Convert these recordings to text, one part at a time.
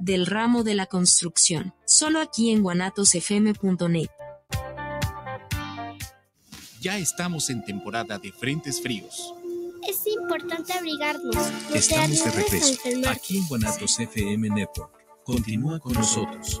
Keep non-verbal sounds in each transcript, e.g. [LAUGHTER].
del ramo de la construcción, solo aquí en guanatosfm.net. Ya estamos en temporada de frentes fríos. Es importante abrigarnos. Estamos de regreso aquí en Guanatos FM Network. Continúa con nosotros.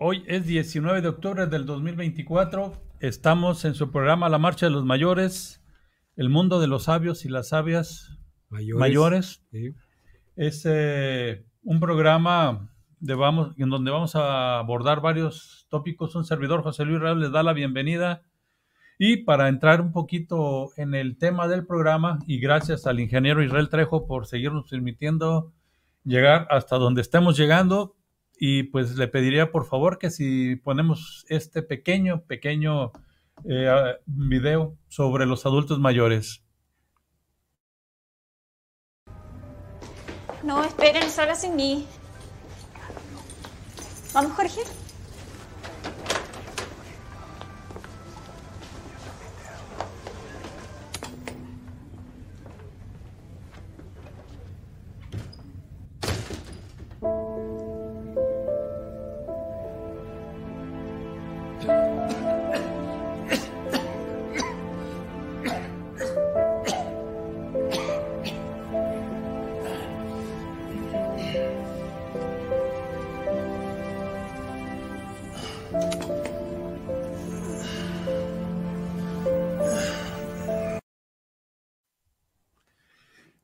Hoy es 19 de octubre del 2024. Estamos en su programa La Marcha de los Mayores, el mundo de los sabios y las sabias mayores. Es eh, un programa en donde vamos a abordar varios tópicos. Un servidor, José Luis Real, les da la bienvenida. Y para entrar un poquito en el tema del programa, y gracias al ingeniero Israel Trejo por seguirnos permitiendo llegar hasta donde estamos llegando, y pues le pediría por favor que si ponemos este pequeño, pequeño eh, ah, video sobre los adultos mayores. No, esperen, sola sin mí. Vamos, Jorge.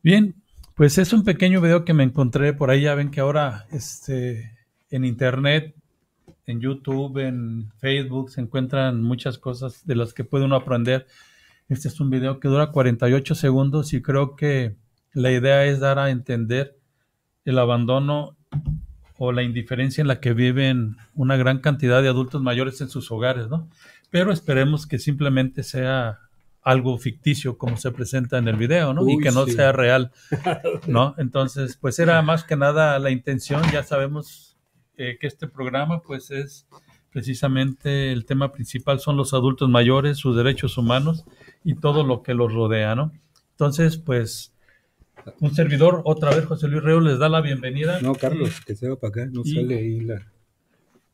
Bien, pues es un pequeño video que me encontré por ahí. Ya ven que ahora este, en internet, en YouTube, en Facebook se encuentran muchas cosas de las que puede uno aprender. Este es un video que dura 48 segundos y creo que la idea es dar a entender el abandono o la indiferencia en la que viven una gran cantidad de adultos mayores en sus hogares, ¿no? Pero esperemos que simplemente sea algo ficticio como se presenta en el video, ¿no? y que no sea real, [LAUGHS] ¿no? Entonces, pues era más que nada la intención, ya sabemos eh, que este programa pues es precisamente el tema principal son los adultos mayores, sus derechos humanos y todo lo que los rodea, ¿no? Entonces, pues un servidor, otra vez José Luis Reo les da la bienvenida. No, Carlos, que se va para acá, no sale ahí la...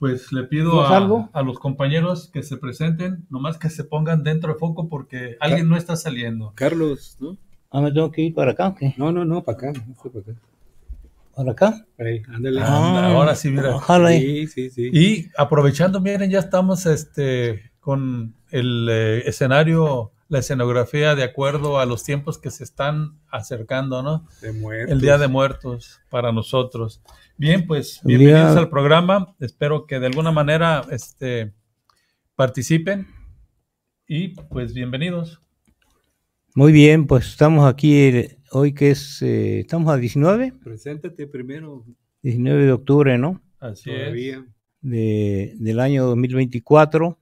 Pues le pido a, los compañeros que se presenten, nomás que se pongan dentro de foco porque alguien no está saliendo. Carlos, ¿no? Ah, me tengo que ir para acá, ¿o qué? No, no, no, para acá, para acá. ¿Para acá? Ahí, ándale. Ah, ahora sí, mira. Sí, sí, sí. Y aprovechando, miren, ya estamos este con el eh, escenario la escenografía de acuerdo a los tiempos que se están acercando, ¿no? El Día de Muertos para nosotros. Bien, pues bienvenidos al programa. Espero que de alguna manera este, participen y pues bienvenidos. Muy bien, pues estamos aquí eh, hoy que es, eh, estamos a 19. Preséntate primero. 19 de octubre, ¿no? Así es. De, del año 2024.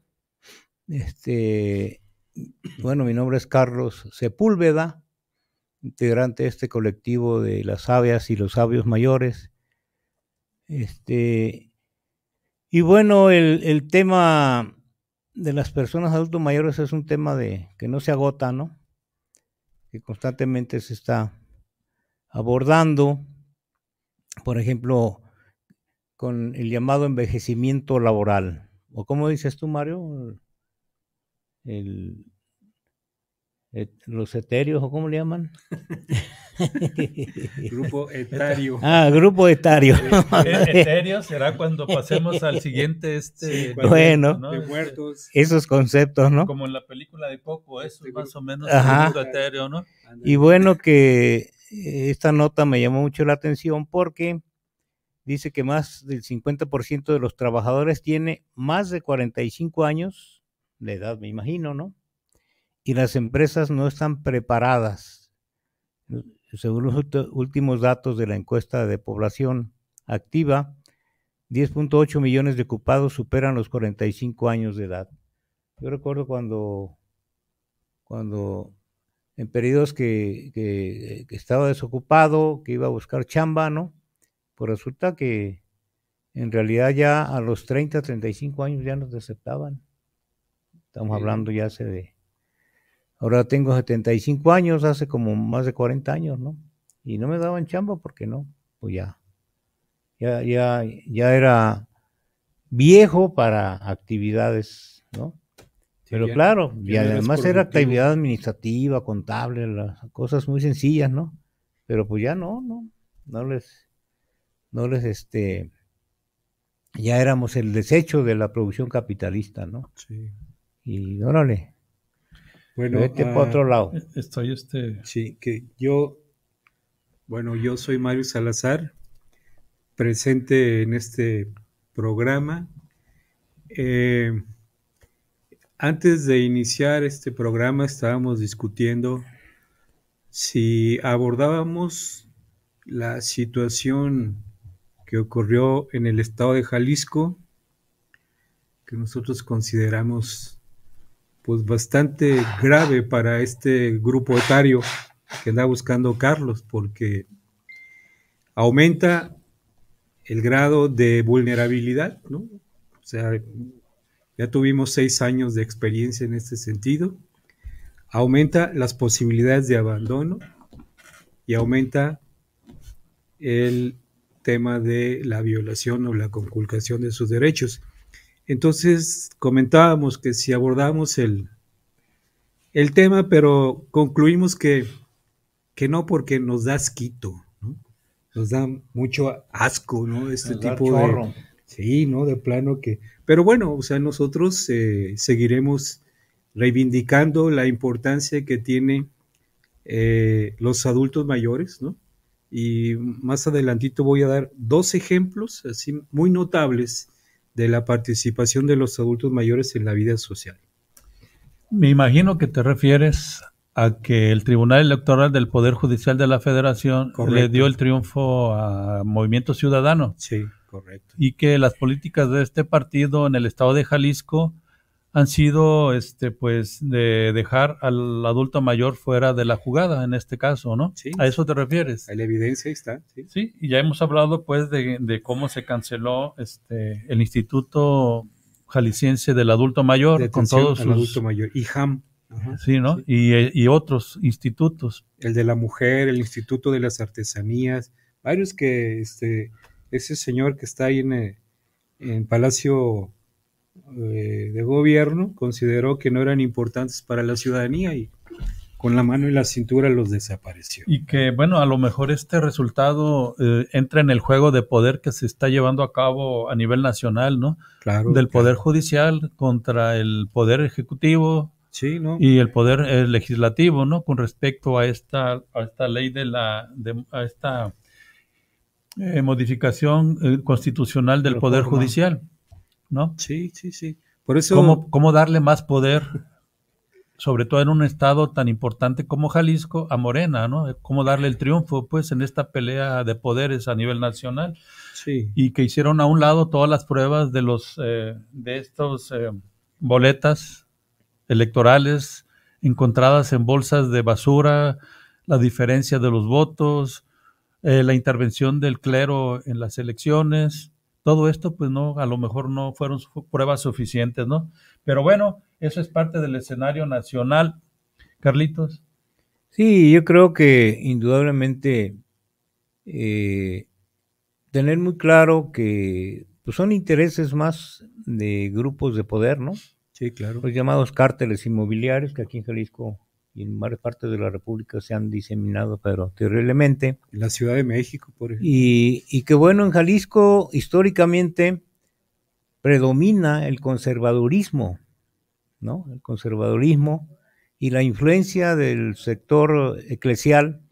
Este, bueno, mi nombre es Carlos Sepúlveda, integrante de este colectivo de las sabias y los sabios mayores. Este, y bueno, el, tema de las personas adultos mayores es un tema de que no se agota, ¿no? Que constantemente se está abordando, por ejemplo, con el llamado envejecimiento laboral. ¿O cómo dices tú, Mario? el, los etéreos, ¿o cómo le llaman? [LAUGHS] grupo etario. [LAUGHS] Ah, grupo etario. [LAUGHS] E-, etéreo será cuando pasemos al siguiente este. bueno, esos conceptos, ¿no? Como en la película de Coco, este eso más o menos etéreo, ¿no? Y bueno que eh, esta nota me llamó mucho la atención porque dice que más del 50% de los trabajadores tiene más de 45 años de edad, me imagino, ¿no? Y las empresas no están preparadas. Según los últimos datos de la encuesta de población activa, 10.8 millones de ocupados superan los 45 años de edad. Yo recuerdo cuando, cuando en periodos que, que, estaba desocupado, que iba a buscar chamba, ¿no? Pues resulta que en realidad ya a los 30, 35 años ya nos aceptaban. Estamos hablando ya hace de... Ahora tengo 75 años, hace como más de 40 años, ¿no? Y no me daban chamba porque no, pues ya. Ya, ya, ya era viejo para actividades, ¿no? Pero claro, y además era actividad administrativa, contable, las cosas muy sencillas, ¿no? Pero pues ya no, no, no les, no les, este, ya éramos el desecho de la producción capitalista, ¿no? Sí. Y órale. Bueno, vete ah, otro lado. Estoy este. Sí, que yo. Bueno, yo soy Mario Salazar, presente en este programa. Eh, antes de iniciar este programa estábamos discutiendo si abordábamos la situación que ocurrió en el estado de Jalisco, que nosotros consideramos pues bastante grave para este grupo etario que anda buscando Carlos, porque aumenta el grado de vulnerabilidad, ¿no? O sea, ya tuvimos seis años de experiencia en este sentido, aumenta las posibilidades de abandono y aumenta el tema de la violación o la conculcación de sus derechos. Entonces comentábamos que si abordamos el, el tema, pero concluimos que, que no porque nos da asquito, ¿no? nos da mucho asco, ¿no? Este tipo de... Sí, ¿no? De plano que... Pero bueno, o sea, nosotros eh, seguiremos reivindicando la importancia que tienen eh, los adultos mayores, ¿no? Y más adelantito voy a dar dos ejemplos así muy notables de la participación de los adultos mayores en la vida social. Me imagino que te refieres a que el Tribunal Electoral del Poder Judicial de la Federación le dio el triunfo a Movimiento Ciudadano. Sí, correcto. Y que las políticas de este partido en el estado de Jalisco han sido este pues de dejar al adulto mayor fuera de la jugada en este caso, ¿no? Sí. A eso te refieres. A la evidencia está. Sí. y ya hemos hablado pues de, de, cómo se canceló este el Instituto Jalisciense del Adulto Mayor con todos sus adulto mayor y HAM. sí, ¿no? Eh, y, otros institutos. El de la mujer, el Instituto de las Artesanías, varios que este ese señor que está ahí en, eh, en Palacio eh, de gobierno consideró que no eran importantes para la ciudadanía y con la mano y la cintura los desapareció. Y que, bueno, a lo mejor este resultado eh, entra en el juego de poder que se está llevando a cabo a nivel nacional, ¿no? Claro. Del Poder Judicial contra el Poder Ejecutivo. Sí, Y el poder eh, legislativo, ¿no? Con respecto a esta, a esta ley de la, de, a esta modificación constitucional del Poder Judicial. ¿no? Sí, sí, sí. Por eso... ¿Cómo, darle más poder, sobre todo en un estado tan importante como Jalisco, a Morena, ¿no? Cómo darle el triunfo, pues, en esta pelea de poderes a nivel nacional. Sí. Y que hicieron a un lado todas las pruebas de los, eh, de estos eh, boletas electorales encontradas en bolsas de basura, la diferencia de los votos, eh, la intervención del clero en las elecciones, todo esto, pues no, a lo mejor no fueron pruebas suficientes, ¿no? Pero bueno, eso es parte del escenario nacional. Carlitos. Sí, yo creo que indudablemente eh, tener muy claro que pues, son intereses más de grupos de poder, ¿no? Sí, claro. Los llamados cárteles inmobiliarios, que aquí en Jalisco y en varias partes de la República se han diseminado, pero terriblemente. la Ciudad de México, por ejemplo. Y, y que bueno, en Jalisco históricamente predomina el conservadurismo, ¿no? El conservadurismo y la influencia del sector eclesial,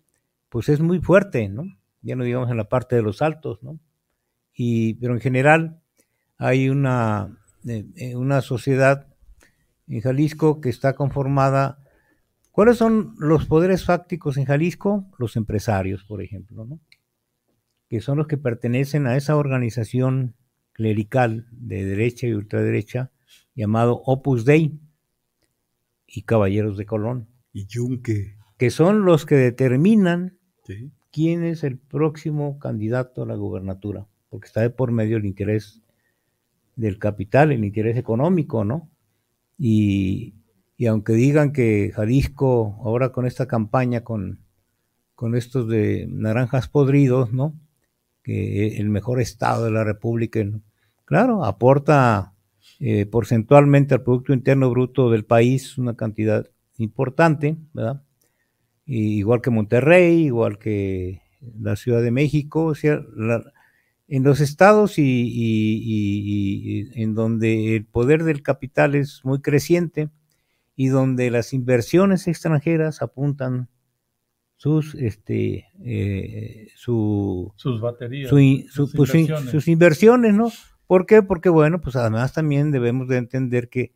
pues es muy fuerte, ¿no? Ya no digamos en la parte de los altos, ¿no? Y, pero en general hay una, eh, eh, una sociedad en Jalisco que está conformada ¿Cuáles son los poderes fácticos en Jalisco? Los empresarios, por ejemplo, ¿no? que son los que pertenecen a esa organización clerical de derecha y ultraderecha llamado Opus Dei y Caballeros de Colón. Y Yunque. Que son los que determinan quién es el próximo candidato a la gubernatura, porque está de por medio el interés del capital, el interés económico, ¿no? Y y aunque digan que Jalisco, ahora con esta campaña, con, con estos de naranjas podridos, ¿no? Que el mejor estado de la República, claro, aporta eh, porcentualmente al Producto Interno Bruto del país una cantidad importante, ¿verdad? igual que Monterrey, igual que la Ciudad de México, en los estados y, en donde el poder del capital es muy creciente, y donde las inversiones extranjeras apuntan sus este eh, sus baterías pues, sus, inversiones. no ¿por qué? porque bueno pues además también debemos de entender que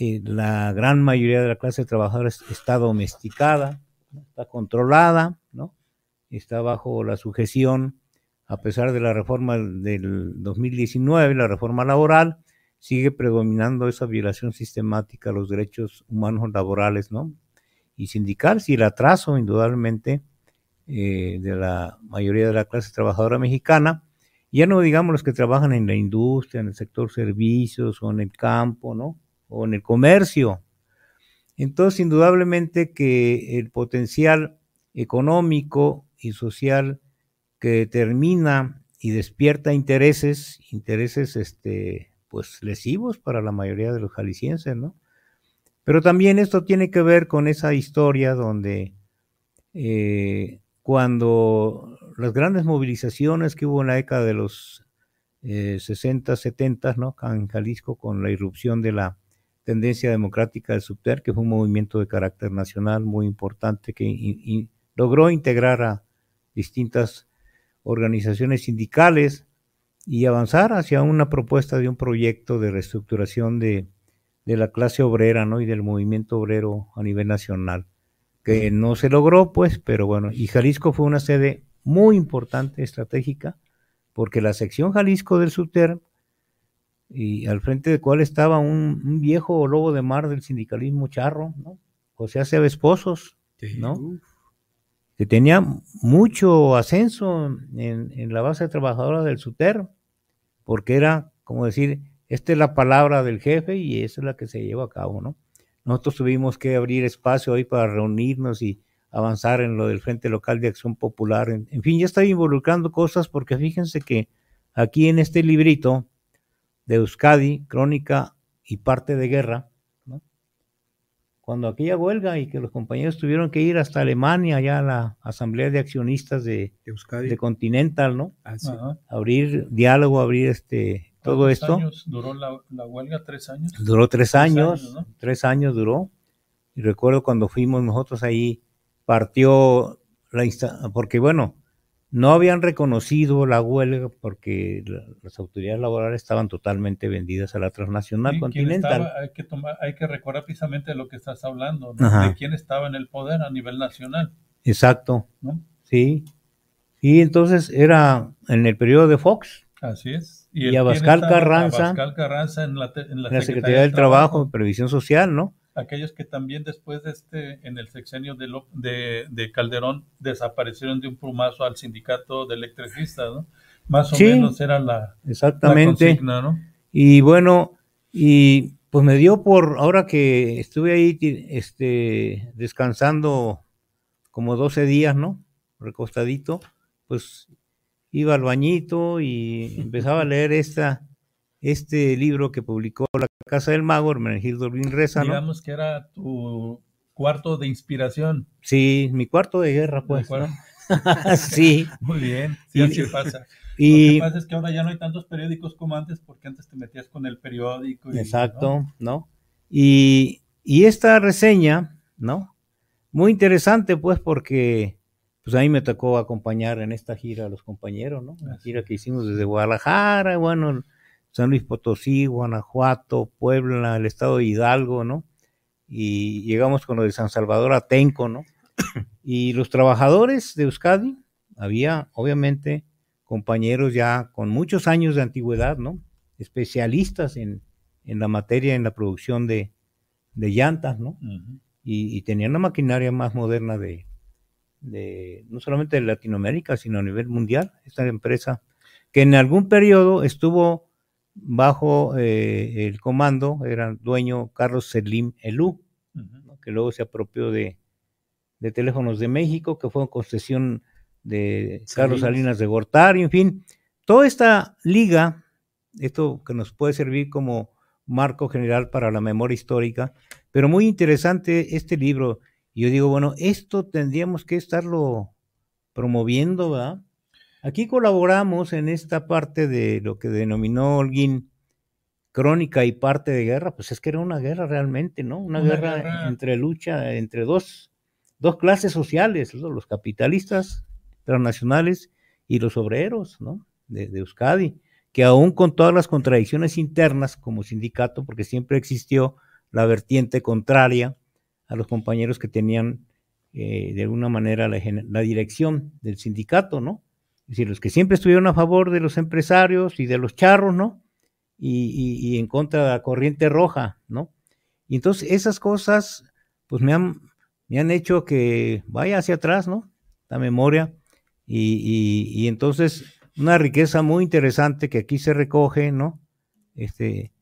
eh, la gran mayoría de la clase trabajadora está domesticada está controlada no está bajo la sujeción a pesar de la reforma del 2019 la reforma laboral sigue predominando esa violación sistemática a los derechos humanos laborales, ¿no? Y sindicales y el atraso, indudablemente, eh, de la mayoría de la clase trabajadora mexicana, ya no digamos los que trabajan en la industria, en el sector servicios o en el campo, ¿no? O en el comercio. Entonces, indudablemente que el potencial económico y social que determina y despierta intereses, intereses este, pues lesivos para la mayoría de los jaliscienses, ¿no? Pero también esto tiene que ver con esa historia donde eh, cuando las grandes movilizaciones que hubo en la década de los 60, eh, 70, ¿no? En Jalisco con la irrupción de la tendencia democrática del subter, que fue un movimiento de carácter nacional muy importante que logró integrar a distintas organizaciones sindicales y avanzar hacia una propuesta de un proyecto de reestructuración de, la clase obrera ¿no? y del movimiento obrero a nivel nacional, que no se logró, pues, pero bueno, y Jalisco fue una sede muy importante, estratégica, porque la sección Jalisco del Suter, y al frente de cual estaba un, viejo lobo de mar del sindicalismo charro, o José Aceves Pozos ¿no? que tenía mucho ascenso en, en la base trabajadora del Suter, porque era como decir, esta es la palabra del jefe y esa es la que se llevó a cabo, ¿no? Nosotros tuvimos que abrir espacio hoy para reunirnos y avanzar en lo del Frente Local de Acción Popular. En, fin, ya estoy involucrando cosas porque fíjense que aquí en este librito de Euskadi, Crónica y Parte de Guerra, cuando aquella huelga y que los compañeros tuvieron que ir hasta Alemania, allá a la Asamblea de Accionistas de, de Continental, ¿no? Abrir diálogo, abrir este todo esto. Años duró la, huelga? ¿Tres años? Duró tres, años, tres años duró. Y recuerdo cuando fuimos nosotros ahí, partió la porque bueno, no habían reconocido la huelga porque las autoridades laborales estaban totalmente vendidas a la transnacional continental. hay, que hay que recordar precisamente de lo que estás hablando, de quién estaba en el poder a nivel nacional. Exacto. Sí. Y entonces era en el periodo de Fox. Así es. Y, Abascal, Carranza, en la, Secretaría, del Trabajo, Previsión Social, ¿no? aquellos que también después de este, en el sexenio de, de, Calderón, desaparecieron de un plumazo al sindicato de electricistas, ¿no? Más o menos era la, exactamente. consigna, ¿no? Y bueno, y pues me dio por, ahora que estuve ahí este, descansando como 12 días, ¿no? Recostadito, pues iba al bañito y empezaba a leer esta este libro que publicó La Casa del Mago, Hermenegildo Urbín Reza. Digamos que era tu cuarto de inspiración. Sí, mi cuarto de guerra, pues. [LAUGHS] sí. Muy bien, y, Lo que pasa es que ahora ya no hay tantos periódicos como antes, porque antes te metías con el periódico. exacto, ¿no? Y, esta reseña, ¿no? Muy interesante, pues, porque pues a mí me tocó acompañar en esta gira a los compañeros, ¿no? La gira que hicimos desde Guadalajara, bueno, San Luis Potosí, Guanajuato, Puebla, el estado de Hidalgo, ¿no? Y llegamos con lo de San Salvador a Tenco, ¿no? [COUGHS] Y los trabajadores de Euskadi, había obviamente compañeros ya con muchos años de antigüedad, ¿no? Especialistas en, la materia, en la producción de, llantas, ¿no? y, tenían la maquinaria más moderna de, de, no solamente de Latinoamérica, sino a nivel mundial, esta empresa, que en algún periodo estuvo bajo eh, el comando era dueño Carlos Selim Elú, que luego se apropió de, Teléfonos de México, que fue en concesión de Carlos Salinas de Gortari, en fin. Toda esta liga, esto que nos puede servir como marco general para la memoria histórica, pero muy interesante este libro. Y Yo digo, bueno, esto tendríamos que estarlo promoviendo, ¿verdad? Aquí colaboramos en esta parte de lo que denominó Holguín crónica y parte de guerra, pues es que era una guerra realmente, ¿no? Una, guerra, entre lucha, entre dos, dos clases sociales, los capitalistas transnacionales y los obreros, ¿no? De, Euskadi, que aún con todas las contradicciones internas como sindicato, porque siempre existió la vertiente contraria a los compañeros que tenían eh, de alguna manera la dirección del sindicato, ¿no? Es decir, los que siempre estuvieron a favor de los empresarios y de los charros, ¿no? Y, en contra de la corriente roja, ¿no? Y entonces esas cosas, pues me han, me han hecho que vaya hacia atrás, ¿no? La memoria. Y, y, entonces una riqueza muy interesante que aquí se recoge, ¿no? Este,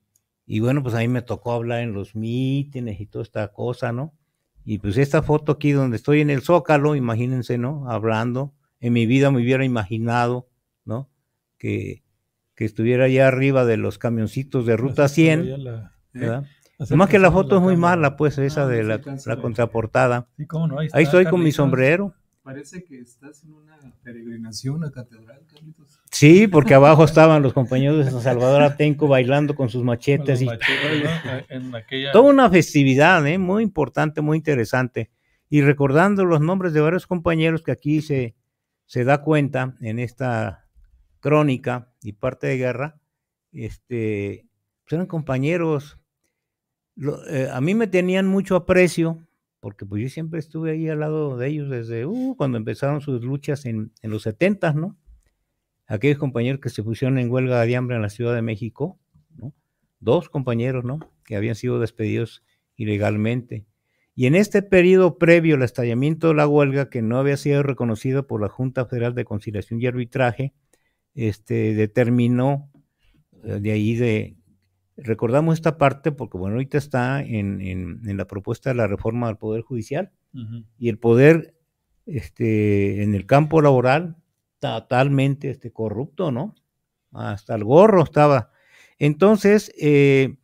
y bueno, pues a mí me tocó hablar en los mítines y toda esta cosa, ¿no? Y pues esta foto aquí donde estoy en el Zócalo, imagínense, ¿no? Hablando en mi vida me hubiera imaginado, ¿no? Que, estuviera allá arriba de los camioncitos de Ruta 100, eh, Además que la foto es muy mala, pues, esa ah, de la, contraportada. ahí, estoy con mi sombrero. Parece que estás en una peregrinación a catedral, Carlitos. Sí, porque abajo estaban los compañeros de San Salvador Atenco bailando con sus machetes. y... Toda una festividad, ¿eh? muy importante, muy interesante. Y recordando los nombres de varios compañeros que aquí se, se da cuenta en esta crónica y parte de guerra, este, pues eran compañeros. Eh, a mí me tenían mucho aprecio, porque pues yo siempre estuve ahí al lado de ellos desde uh, cuando empezaron sus luchas en, los 70, ¿no? Aquellos compañeros que se pusieron en huelga de hambre en la Ciudad de México, ¿no? Dos compañeros, ¿no? Que habían sido despedidos ilegalmente. Y en este periodo previo al estallamiento de la huelga, que no había sido reconocido por la Junta Federal de Conciliación y Arbitraje, este, determinó eh, de ahí de... Recordamos esta parte porque, bueno, ahorita está en, la propuesta de la reforma del Poder Judicial y el Poder este, en el campo laboral totalmente este, corrupto, ¿no? Hasta el gorro estaba. Entonces, eh,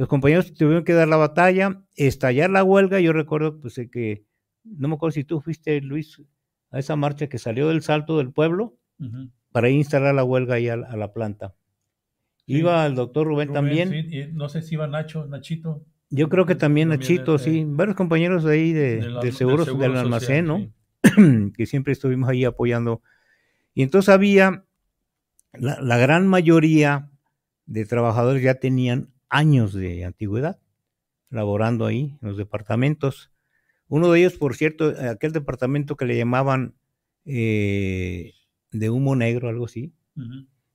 los compañeros tuvieron que dar la batalla, estallar la huelga. Yo recuerdo pues, que, no me acuerdo si tú fuiste, Luis, a esa marcha que salió del Salto del Pueblo para instalar la huelga ahí a, la planta. Iba el doctor Rubén, también. no sé si iba Nacho, Nachito. Yo creo que también, Nachito, este, sí. Varios compañeros de ahí de, seguros, del, seguro del almacén, ¿no? [CLEARS THROAT] que siempre estuvimos ahí apoyando. Y entonces había, la, la gran mayoría de trabajadores ya tenían años de antigüedad, laborando ahí en los departamentos. Uno de ellos, por cierto, aquel departamento que le llamaban eh, de humo negro, algo así,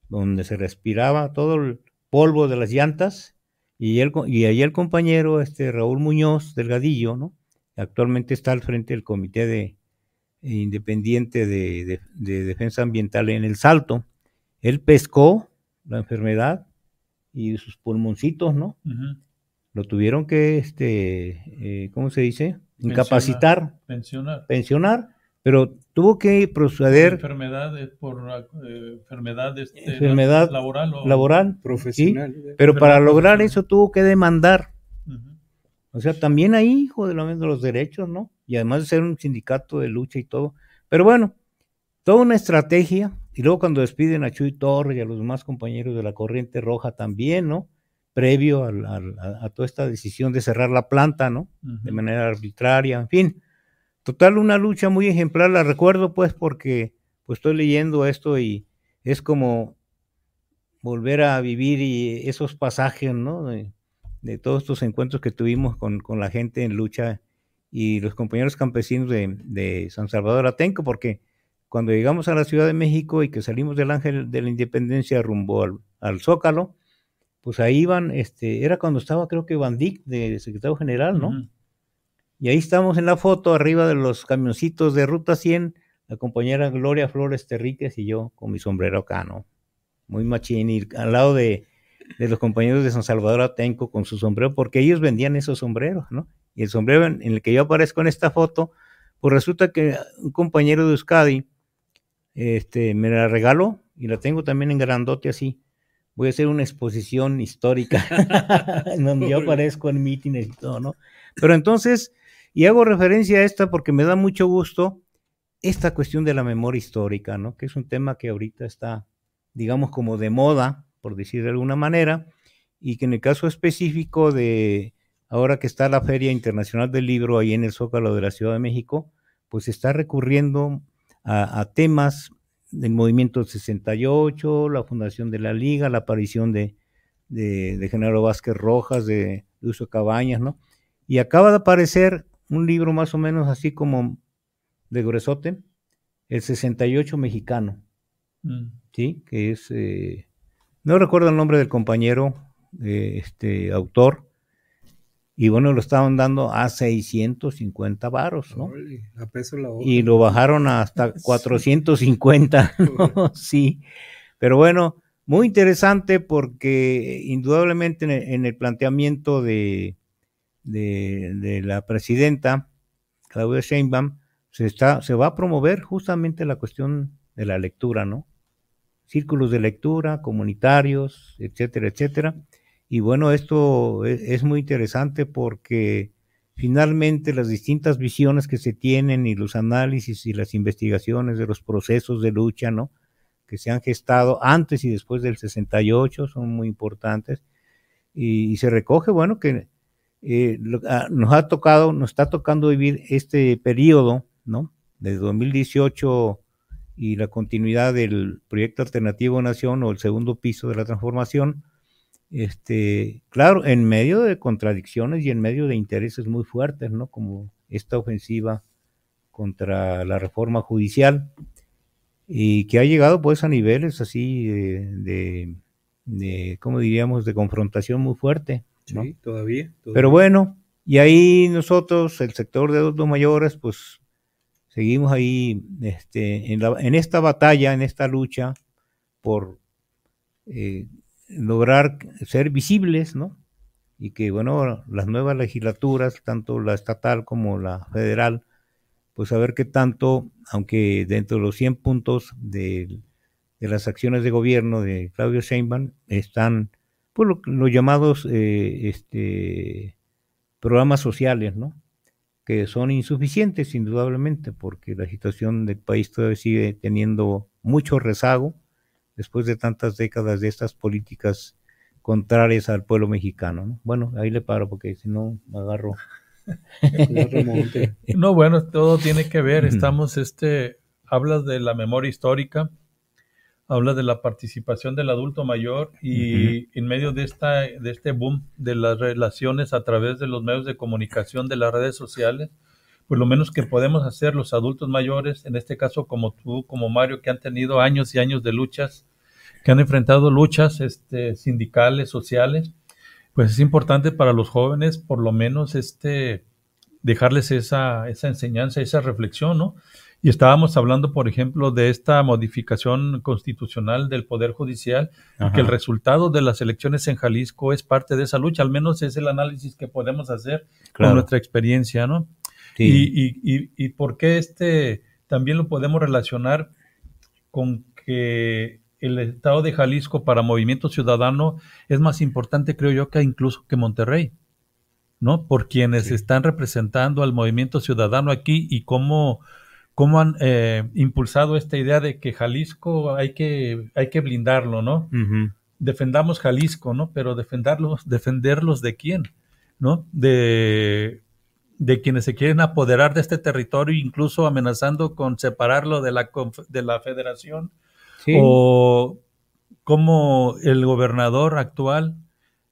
donde se respiraba todo el polvo de las llantas, y, y ahí el compañero este, Raúl Muñoz Delgadillo, ¿no? actualmente está al frente del Comité de, eh, Independiente de Defensa Ambiental en El Salto. Él pescó la enfermedad, y sus pulmoncitos, ¿no? Lo tuvieron que, este, eh, ¿cómo se dice? Incapacitar. Pensionar. Pensionar, pero tuvo que proceder. Enfermedades eh, por eh, enfermedades este, enfermedad laboral. O, laboral, profesional. pero para lograr eso tuvo que demandar. O sea, también ahí, hijo de los derechos, ¿no? Y además de ser un sindicato de lucha y todo. Pero bueno, toda una estrategia y luego cuando despiden a Chuy Torre y a los demás compañeros de la Corriente Roja también, ¿no? Previo a, toda esta decisión de cerrar la planta, ¿no? De manera arbitraria, en fin. Total, una lucha muy ejemplar, la recuerdo pues porque pues estoy leyendo esto y es como volver a vivir esos pasajes, ¿no? De, todos estos encuentros que tuvimos con, la gente en lucha y los compañeros campesinos de San Salvador Atenco, porque cuando llegamos a la Ciudad de México y que salimos del Ángel de la Independencia rumbo al, Zócalo, pues ahí iban, este, era cuando estaba creo que Van Dijk de secretario general, ¿no? Y ahí estamos en la foto, arriba de los camioncitos de Ruta 100, la compañera Gloria Flores Terríquez y yo con mi sombrero acá, ¿no? Muy machín, y al lado de, los compañeros de San Salvador Atenco con su sombrero, porque ellos vendían esos sombreros, ¿no? Y el sombrero en el que yo aparezco en esta foto, pues resulta que un compañero de Euskadi este, me la regalo y la tengo también en grandote así. Voy a hacer una exposición histórica [LAUGHS] en donde yo aparezco en mítines y todo, ¿no? Pero entonces, y hago referencia a esta porque me da mucho gusto esta cuestión de la memoria histórica, ¿no? Que es un tema que ahorita está, digamos, como de moda, por decir de alguna manera, y que en el caso específico de ahora que está la Feria Internacional del Libro ahí en el Zócalo de la Ciudad de México, pues está recurriendo a, temas del movimiento 68, la fundación de la Liga, la aparición de, de, Genaro Vázquez Rojas, de Uso Cabañas, ¿no? Y acaba de aparecer un libro más o menos así como de gruesote, el 68 mexicano, mm. ¿sí? Que es, eh, no recuerdo el nombre del compañero, eh, este autor, y bueno, lo estaban dando a 650 varos, ¿no? peso la y lo bajaron hasta 450, [LAUGHS] [LAUGHS] ¿no? [LAUGHS] sí. Pero bueno, muy interesante porque indudablemente en el, planteamiento de, de, la presidenta, Claudia Sheinbaum, se, está, se va a promover justamente la cuestión de la lectura, ¿no? Círculos de lectura, comunitarios, etcétera, etcétera. Y bueno, esto e, es muy interesante porque finalmente las distintas visiones que se tienen y los análisis y las investigaciones de los procesos de lucha, ¿no? Que se han gestado antes y después del 68 son muy importantes. Y, se recoge, bueno, que eh, ah, nos ha tocado, nos está tocando vivir este periodo, ¿no? Desde 2018 y la continuidad del proyecto alternativo Nación o el segundo piso de la transformación este, claro, en medio de contradicciones y en medio de intereses muy fuertes, ¿no? Como esta ofensiva contra la reforma judicial y que ha llegado pues a niveles así de, de, ¿cómo diríamos?, de confrontación muy fuerte. Sí, todavía, Pero bueno, y ahí nosotros, el sector de dos mayores, pues seguimos ahí este, en, esta batalla, en esta lucha por eh, lograr ser visibles, ¿no? Y que, bueno, las nuevas legislaturas, tanto la estatal como la federal, pues a ver qué tanto, aunque dentro de los 100 puntos de, las acciones de gobierno de Claudio Sheinbaum están pues, los llamados eh, este, programas sociales, ¿no? que son insuficientes indudablemente porque la situación del país todavía sigue teniendo mucho rezago después de tantas décadas de estas políticas contrarias al pueblo mexicano. Bueno, ahí le paro porque si no me agarro. [LAUGHS] no, bueno, todo tiene que ver. Estamos, este, hablas de la memoria histórica, hablas de la participación del adulto mayor y en medio de, esta, de este boom de las relaciones a través de los medios de comunicación, de las redes sociales, pues lo menos que podemos hacer los adultos mayores, en este caso como tú, como Mario, que han tenido años y años de luchas, que han enfrentado luchas este, sindicales, sociales, pues es importante para los jóvenes por lo menos este, dejarles esa, enseñanza, esa reflexión, ¿no? Y estábamos hablando, por ejemplo, de esta modificación constitucional del Poder Judicial, que el resultado de las elecciones en Jalisco es parte de esa lucha, al menos es el análisis que podemos hacer con nuestra experiencia, ¿no? Y, y, y, por qué este también lo podemos relacionar con que el estado de Jalisco para Movimiento Ciudadano es más importante, creo yo, que incluso que Monterrey, ¿no? Por quienes están representando al Movimiento Ciudadano aquí y cómo, han eh, impulsado esta idea de que Jalisco hay que, hay que blindarlo, ¿no? Defendamos Jalisco, ¿no? Pero defenderlos, defenderlos de quién, ¿no? De de quienes se quieren apoderar de este territorio, incluso amenazando con separarlo de la, de la federación, o como el gobernador actual,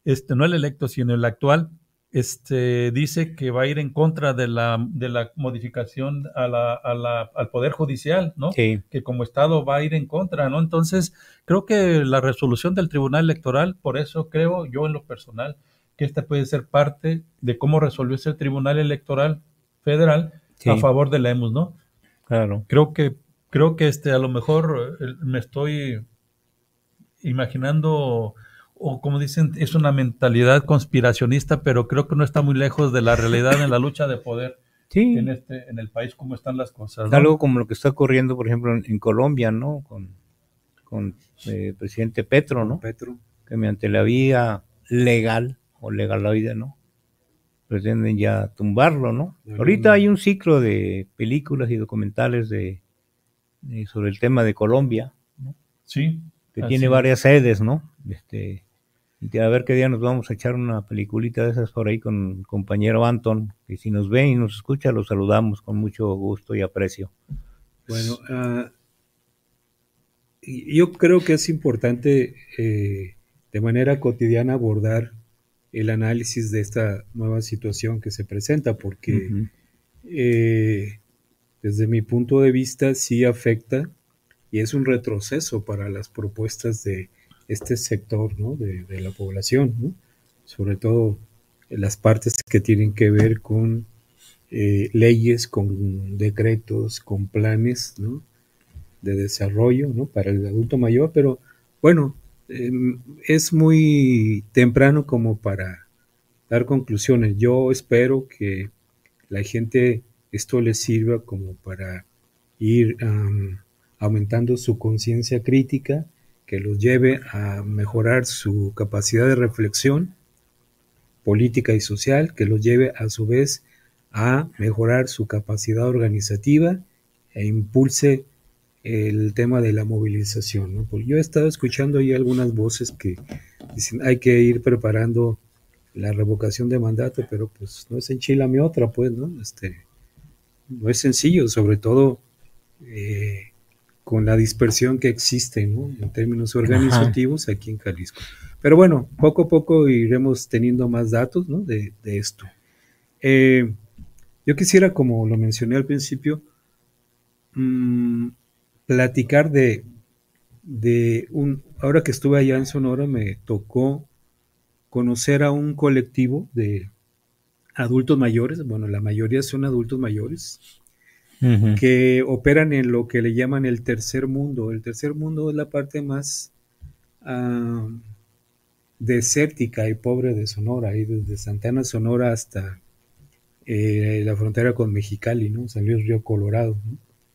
este, no el electo, sino el actual, este, dice que va a ir en contra de la, de la modificación a la, al Poder Judicial, ¿no? Que como Estado va a ir en contra, ¿no? Entonces, creo que la resolución del Tribunal Electoral, por eso creo yo en lo personal, esta puede ser parte de cómo resolvió el Tribunal Electoral Federal a favor de la EMUS, ¿no? Claro. Creo que, creo que este, a lo mejor eh, me estoy imaginando, o como dicen, es una mentalidad conspiracionista, pero creo que no está muy lejos de la realidad en la lucha de poder. [LAUGHS] En, este, en el país, cómo están las cosas. Algo como lo que está ocurriendo, por ejemplo, en, Colombia, ¿no? Con, eh, el presidente Petro, ¿no? Petro. Que mediante la vía legal o legaloide, ¿no? Pretenden ya tumbarlo, ¿no? Ahorita hay un ciclo de películas y documentales de, sobre el tema de Colombia, ¿no? Sí. Que tiene varias sedes, ¿no? Este, a ver qué día nos vamos a echar una peliculita de esas por ahí con el compañero Anton, que si nos ven y nos escucha, lo saludamos con mucho gusto y aprecio. Bueno, ah, yo creo que es importante eh, de manera cotidiana abordar el análisis de esta nueva situación que se presenta, porque eh, desde mi punto de vista sí afecta y es un retroceso para las propuestas de este sector ¿no? de, la población, sobre todo las partes que tienen que ver con eh, leyes, con decretos, con planes de desarrollo para el adulto mayor, pero bueno, Em, es muy temprano como para dar conclusiones. Yo espero que la gente esto les sirva como para ir aumentando su conciencia crítica, que los lleve a mejorar su capacidad de reflexión política y social, que los lleve a su vez a mejorar su capacidad organizativa e impulse el tema de la movilización. ¿no? Porque yo he estado escuchando ahí algunas voces que dicen hay que ir preparando la revocación de mandato, pero pues no es mi otra, pues, ¿no? Este, no es sencillo, sobre todo eh, con la dispersión que existe, ¿no? En términos organizativos aquí en Jalisco. Pero bueno, poco a poco iremos teniendo más datos, ¿no? De, esto. Eh, yo quisiera, como lo mencioné al principio, mmm, platicar de, de un, ahora que estuve allá en Sonora me tocó conocer a un colectivo de adultos mayores, bueno, la mayoría son adultos mayores, que operan en lo que le llaman el tercer mundo. El tercer mundo es la parte más ah, desértica y pobre de Sonora, y desde Santana, Sonora hasta eh, la frontera con Mexicali, ¿no? Salió el río Colorado.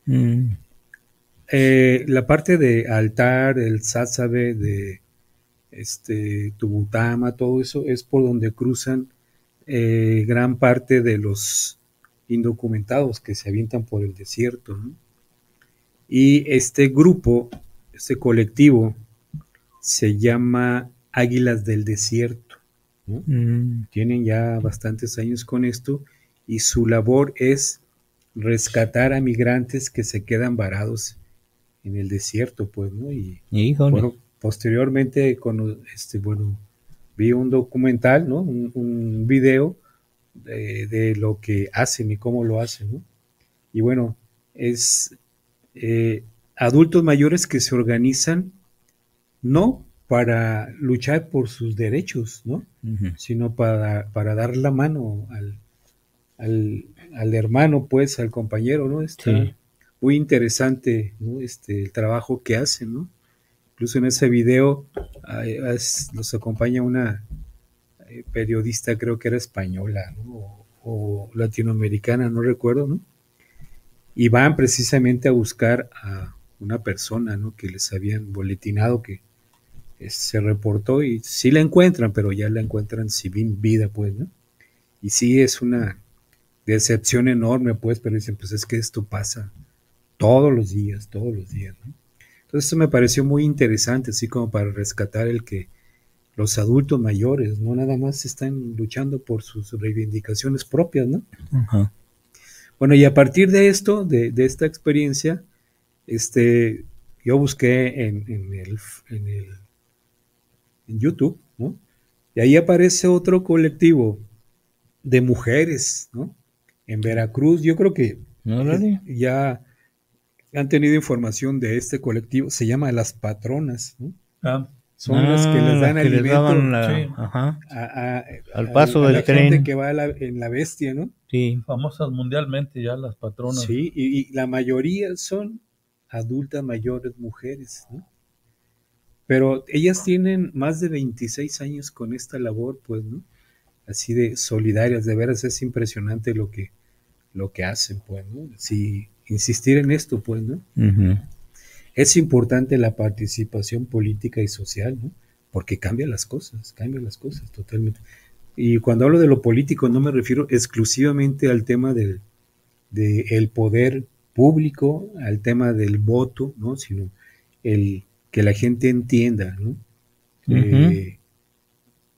¿no? Mm. Eh, la parte de altar, el sázabe, de este tubutama, todo eso es por donde cruzan eh, gran parte de los indocumentados que se avientan por el desierto. Y este grupo, este colectivo, se llama Águilas del Desierto. Mm. Tienen ya bastantes años con esto y su labor es rescatar a migrantes que se quedan varados en el desierto, pues, ¿no? Y, bueno, posteriormente, con, este, bueno, vi un documental, ¿no? Un, video de, lo que hacen y cómo lo hacen, ¿no? Y bueno, es eh, adultos mayores que se organizan no para luchar por sus derechos, ¿no? Sino para, para dar la mano al, al, hermano, pues, al compañero, ¿no? Este muy interesante este, el trabajo que hacen, Incluso en ese video nos acompaña una eh, periodista, creo que era española o, latinoamericana, no recuerdo, Y van precisamente a buscar a una persona, ¿no? Que les habían boletinado que eh, se reportó y si la encuentran, pero ya la encuentran sin vida, pues, ¿no? Y sí es una decepción enorme, pues, pero dicen, pues es que esto pasa, todos los días, todos los días. ¿no? Entonces eso me pareció muy interesante, así como para rescatar el que los adultos mayores no nada más están luchando por sus reivindicaciones propias, ¿no? Bueno, y a partir de esto, de, esta experiencia, este, yo busqué en, el, en, YouTube, ¿no? Y ahí aparece otro colectivo de mujeres, ¿no? En Veracruz, yo creo que ya han tenido información de este colectivo, se llama las patronas, ah. Son las que les ah, dan el evento a, al paso la Gente que va en la bestia, ¿no? Sí. Famosas mundialmente ya las patronas. Sí, y, la mayoría son adultas mayores mujeres, ¿no? Pero ellas tienen más de 26 años con esta labor, pues, ¿no? Así de solidarias, de veras es impresionante lo que, lo que hacen, pues, ¿no? Sí insistir en esto, pues, ¿no? Es importante la participación política y social, ¿no? Porque cambia las cosas, cambia las cosas totalmente. Y cuando hablo de lo político, no me refiero exclusivamente al tema del de poder público, al tema del voto, ¿no? Sino el que la gente entienda, ¿no? Eh,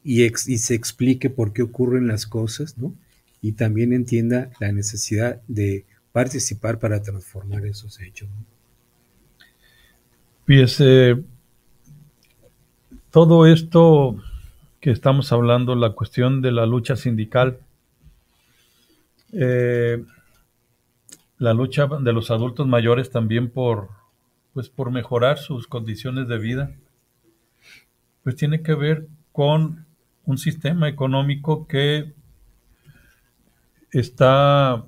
y, y, se explique por qué ocurren las cosas, ¿no? Y también entienda la necesidad de participar para transformar esos hechos. Pues todo esto que estamos hablando, la cuestión de la lucha sindical, eh, la lucha de los adultos mayores también por, pues, por mejorar sus condiciones de vida, pues tiene que ver con un sistema económico que está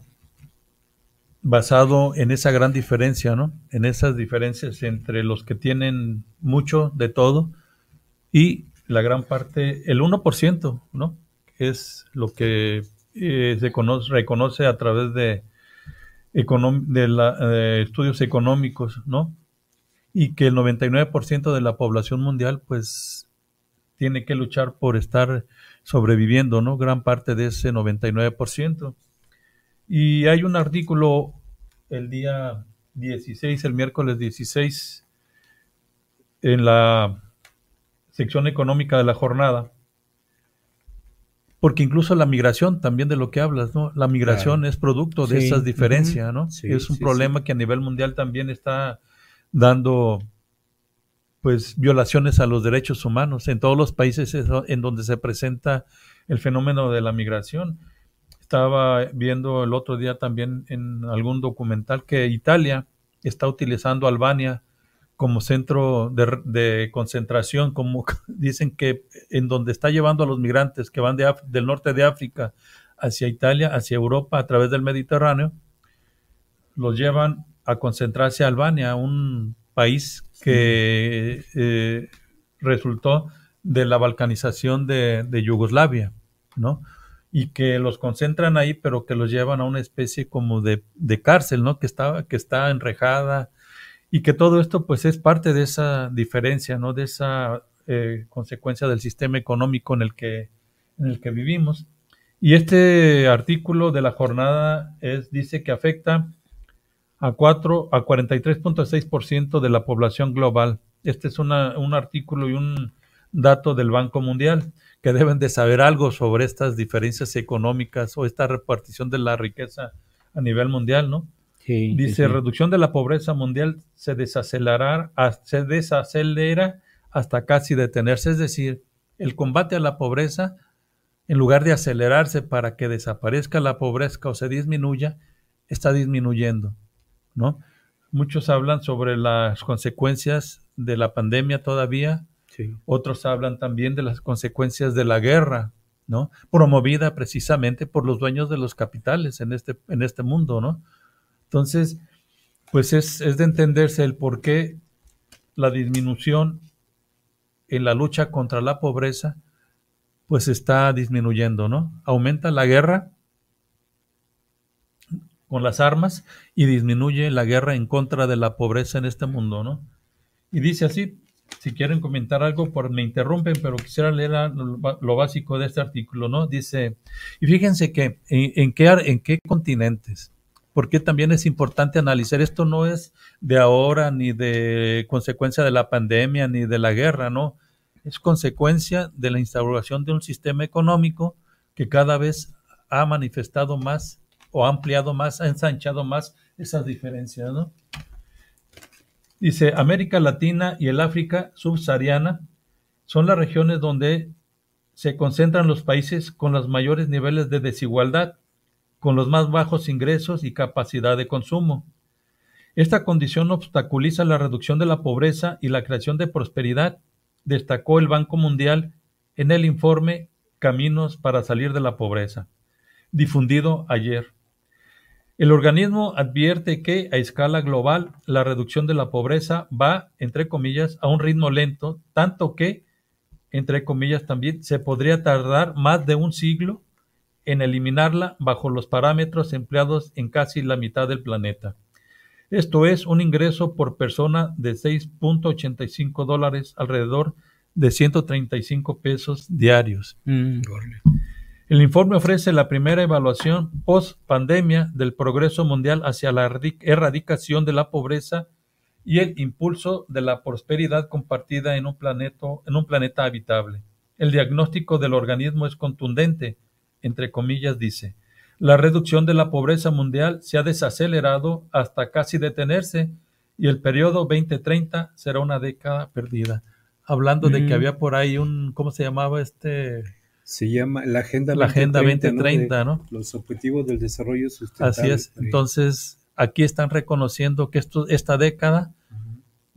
basado en esa gran diferencia, ¿no? En esas diferencias entre los que tienen mucho de todo y la gran parte, el 1%, ¿no? Es lo que eh, se reconoce a través de, de, estudios económicos, ¿no? Y que el 99% de la población mundial, pues, tiene que luchar por estar sobreviviendo, ¿no? Gran parte de ese 99%. Y hay un artículo el día 16, el miércoles 16, en la sección económica de la jornada, porque incluso la migración, también de lo que hablas, ¿no? La migración es producto de esas diferencias, ¿no? es un problema que a nivel mundial también está dando pues violaciones a los derechos humanos en todos los países en donde se presenta el fenómeno de la migración estaba viendo el otro día también en algún documental que Italia está utilizando Albania como centro de, concentración, como [LAUGHS] dicen que en donde está llevando a los migrantes que van de del norte de África hacia Italia, hacia Europa, a través del Mediterráneo, los llevan a concentrarse a Albania, un país que eh, resultó de la balcanización de, de Yugoslavia, ¿no? y que los concentran ahí, pero que los llevan a una especie como de, cárcel, ¿no? Que está, que está enrejada y que todo esto pues es parte de esa diferencia, ¿no? De esa eh, consecuencia del sistema económico en el que, en el que vivimos. Y este artículo de la jornada es, dice que afecta a, 4, a 43.6% de la población global. Este es una, un artículo y un dato del Banco Mundial que deben de saber algo sobre estas diferencias económicas o esta repartición de la riqueza a nivel mundial, ¿no? Sí, Dice, reducción de la pobreza mundial se desacelerará, se desacelera hasta casi detenerse. Es decir, el combate a la pobreza, en lugar de acelerarse para que desaparezca la pobreza o se disminuya, está disminuyendo, ¿no? Muchos hablan sobre las consecuencias de la pandemia todavía, otros hablan también de las consecuencias de la guerra, ¿no? Promovida precisamente por los dueños de los capitales en este, en este mundo, ¿no? Entonces, pues es, es de entenderse el por qué la disminución en la lucha contra la pobreza, pues está disminuyendo, ¿no? Aumenta la guerra con las armas y disminuye la guerra en contra de la pobreza en este mundo, ¿no? Y dice así, si quieren comentar algo, por, me interrumpen, pero quisiera leer lo, básico de este artículo, ¿no? Dice, y fíjense que, eh, en, qué, en qué continentes, porque también es importante analizar, esto no es de ahora, ni de consecuencia de la pandemia, ni de la guerra, ¿no? Es consecuencia de la instauración de un sistema económico que cada vez ha manifestado más o ha ampliado más, ha ensanchado más esas diferencias, ¿no? Dice, América Latina y el África subsahariana son las regiones donde se concentran los países con los mayores niveles de desigualdad, con los más bajos ingresos y capacidad de consumo. Esta condición obstaculiza la reducción de la pobreza y la creación de prosperidad, destacó el Banco Mundial en el informe Caminos para salir de la pobreza, difundido ayer. El organismo advierte que, a escala global, la reducción de la pobreza va, entre comillas, a un ritmo lento, tanto que, entre comillas también, se podría tardar más de un siglo en eliminarla bajo los parámetros empleados en casi la mitad del planeta. Esto es un ingreso por persona de 6.85 dólares, alrededor de 135 pesos diarios. Mm. El informe ofrece la primera evaluación post-pandemia del progreso mundial hacia la erradicación de la pobreza y el impulso de la prosperidad compartida en un, planeta habitable. El diagnóstico del organismo es contundente, entre comillas dice, la reducción de la pobreza mundial se ha desacelerado hasta casi detenerse y el periodo 2030 será una década perdida. Hablando de que mm. había por ahí un, ¿cómo se llamaba este? se llama la Agenda la 2030, ¿no? Los Objetivos del Desarrollo Sustentable. Así es. Entonces, aquí están reconociendo que esto, esta década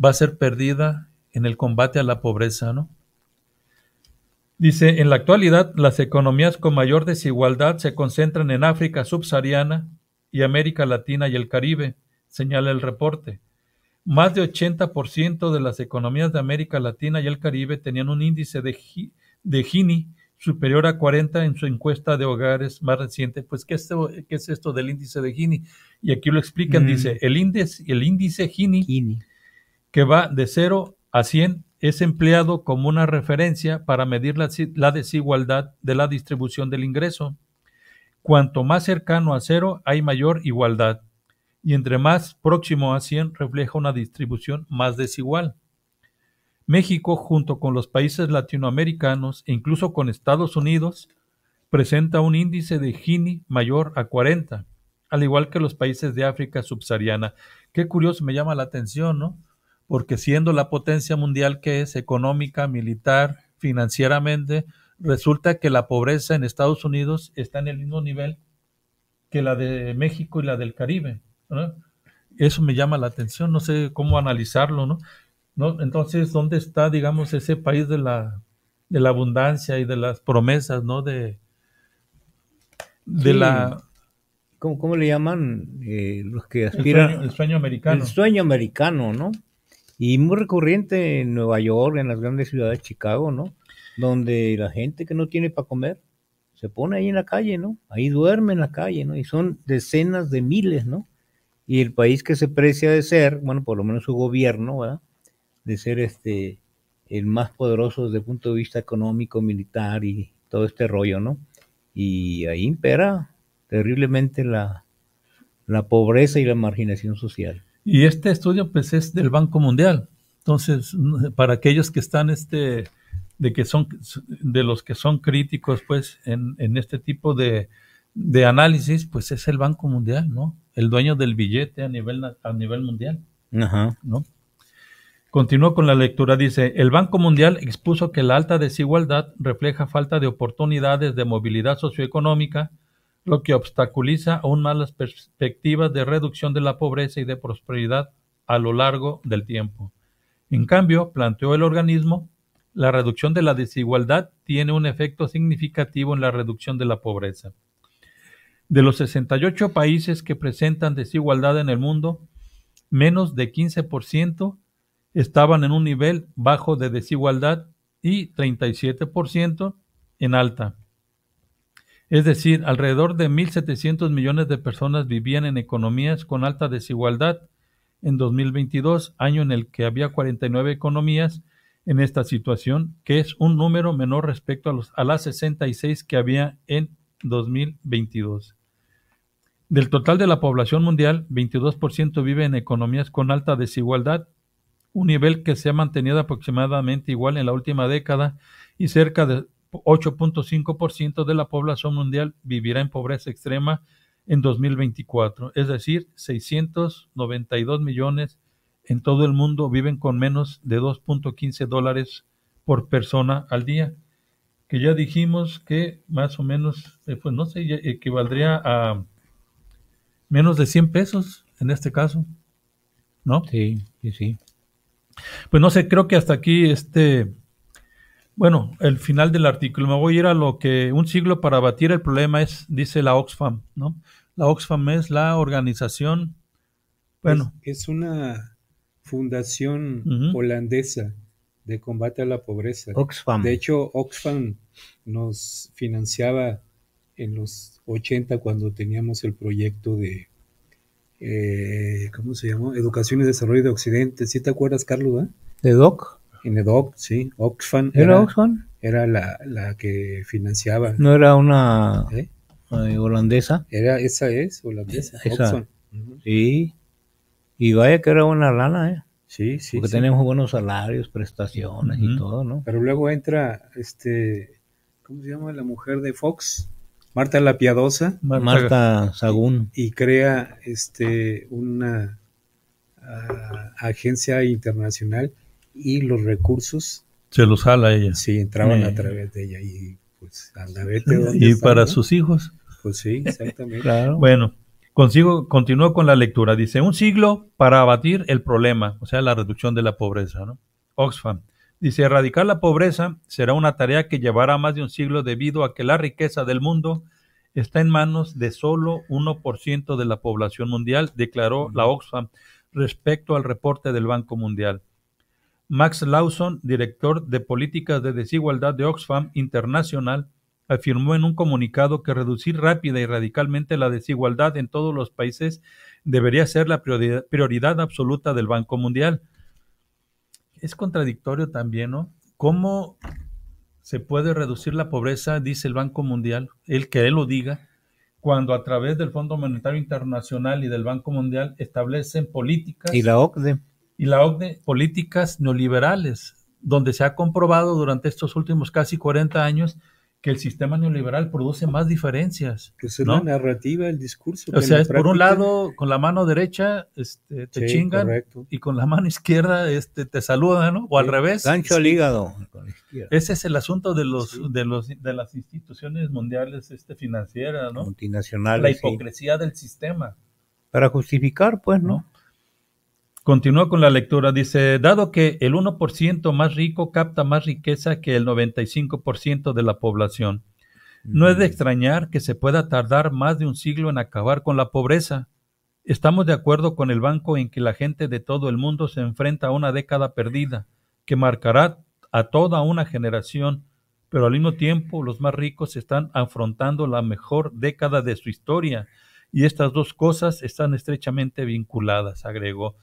va a ser perdida en el combate a la pobreza, ¿no? Dice, en la actualidad, las economías con mayor desigualdad se concentran en África subsahariana y América Latina y el Caribe, señala el reporte. Más de 80% de las economías de América Latina y el Caribe tenían un índice de, de Gini superior a 40 en su encuesta de hogares más reciente. Pues, ¿qué es esto, del índice de Gini? Y aquí lo explican, mm. dice, el índice, el índice Gini, que va de 0 a 100, es empleado como una referencia para medir la, desigualdad de la distribución del ingreso. Cuanto más cercano a cero, hay mayor igualdad. Y entre más próximo a 100, refleja una distribución más desigual. México, junto con los países latinoamericanos e incluso con Estados Unidos, presenta un índice de Gini mayor a 40, al igual que los países de África subsahariana. Qué curioso, me llama la atención, ¿no? Porque siendo la potencia mundial que es económica, militar, financieramente, resulta que la pobreza en Estados Unidos está en el mismo nivel que la de México y la del Caribe. Eso me llama la atención, no sé cómo analizarlo, ¿no? ¿no? Entonces, ¿dónde está, digamos, ese país de la, de la abundancia y de las promesas, ¿no? De, de la... ¿Cómo, le llaman eh, los que aspiran? El sueño, americano. El sueño americano, ¿no? Y muy recurrente en Nueva York, en las grandes ciudades de Chicago, ¿no? Donde la gente que no tiene para comer se pone ahí en la calle, ¿no? Ahí duerme en la calle, ¿no? Y son decenas de miles, ¿no? Y el país que se precia de ser, bueno, por lo menos su gobierno, ¿verdad? de ser este el más poderoso desde el punto de vista económico, militar y todo este rollo, ¿no? Y ahí impera terriblemente la, la pobreza y la marginación social. Y este estudio pues es del Banco Mundial. Entonces, para aquellos que están este de que son de los que son críticos pues en, este tipo de, análisis, pues es el Banco Mundial, ¿no? El dueño del billete a nivel a nivel mundial. ¿No? Continúo con la lectura. Dice, el Banco Mundial expuso que la alta desigualdad refleja falta de oportunidades de movilidad socioeconómica, lo que obstaculiza aún más las perspectivas de reducción de la pobreza y de prosperidad a lo largo del tiempo. En cambio, planteó el organismo, la reducción de la desigualdad tiene un efecto significativo en la reducción de la pobreza. De los 68 países que presentan desigualdad en el mundo, menos de 15% estaban en un nivel bajo de desigualdad y 37% en alta. Es decir, alrededor de 1.700 millones de personas vivían en economías con alta desigualdad en 2022, año en el que había 49 economías en esta situación, que es un número menor respecto a, los, a las 66 que había en 2022. Del total de la población mundial, 22% vive en economías con alta desigualdad un nivel que se ha mantenido aproximadamente igual en la última década y cerca de 8.5% de la población mundial vivirá en pobreza extrema en 2024, es decir, 692 millones en todo el mundo viven con menos de 2.15 dólares por persona al día, que ya dijimos que más o menos, eh, pues no sé, equivaldría a menos de 100 pesos en este caso, ¿no? Sí, sí, sí. Pues no sé, creo que hasta aquí este, bueno, el final del artículo. Me voy a ir a lo que un siglo para abatir el problema es, dice la Oxfam, ¿no? La Oxfam es la organización, bueno. Es, una fundación holandesa de combate a la pobreza. Oxfam. De hecho, Oxfam nos financiaba en los 80 cuando teníamos el proyecto de eh, ¿cómo se llamó? Educación y Desarrollo de Occidente. ¿Sí te acuerdas, Carlos? ¿De DOC? En EDOC, sí. Oxfam. ¿Era, Era la, que financiaba. ¿No era una ¿Eh? Eh, holandesa? Era, esa es, holandesa. Esa. Oxfam. Y vaya que era una lana, ¿eh? Sí, sí. Porque tenemos buenos salarios, prestaciones y todo, ¿no? Pero luego entra, este, ¿cómo se llama? La mujer de Fox. Marta la Piadosa. Marta, Sagún. Y, crea este, una ah, agencia internacional y los recursos. Se los jala ella. Sí, entraban a través de ella. Y pues Y para sus hijos. Pues sí, exactamente. Bueno, consigo, continúo con la lectura. Dice, un siglo para abatir el problema, o sea, la reducción de la pobreza, ¿no? Oxfam. Dice, erradicar la pobreza será una tarea que llevará más de un siglo debido a que la riqueza del mundo está en manos de solo 1% de la población mundial, declaró la Oxfam respecto al reporte del Banco Mundial. Max Lawson, director de políticas de desigualdad de Oxfam Internacional, afirmó en un comunicado que reducir rápida y radicalmente la desigualdad en todos los países debería ser la prioridad absoluta del Banco Mundial es contradictorio también, ¿no? ¿Cómo se puede reducir la pobreza, dice el Banco Mundial, el que él lo diga, cuando a través del Fondo Monetario Internacional y del Banco Mundial establecen políticas y la OCDE y la OCDE políticas neoliberales, donde se ha comprobado durante estos últimos casi 40 años que el sistema neoliberal produce más diferencias. Que es ¿no? narrativa, el discurso. O sea, por un lado, con la mano derecha este, te chingan y con la mano izquierda este, te saludan, ¿no? O al revés. Gancho al hígado. Ese es el asunto de los, de los de las instituciones mundiales este, financieras, ¿no? Multinacionales. La hipocresía del sistema. Para justificar, pues, ¿no? Continúa con la lectura, dice, dado que el 1% más rico capta más riqueza que el 95% de la población, no es de extrañar que se pueda tardar más de un siglo en acabar con la pobreza. Estamos de acuerdo con el banco en que la gente de todo el mundo se enfrenta a una década perdida, que marcará a toda una generación, pero al mismo tiempo los más ricos están afrontando la mejor década de su historia, y estas dos cosas están estrechamente vinculadas, agregó.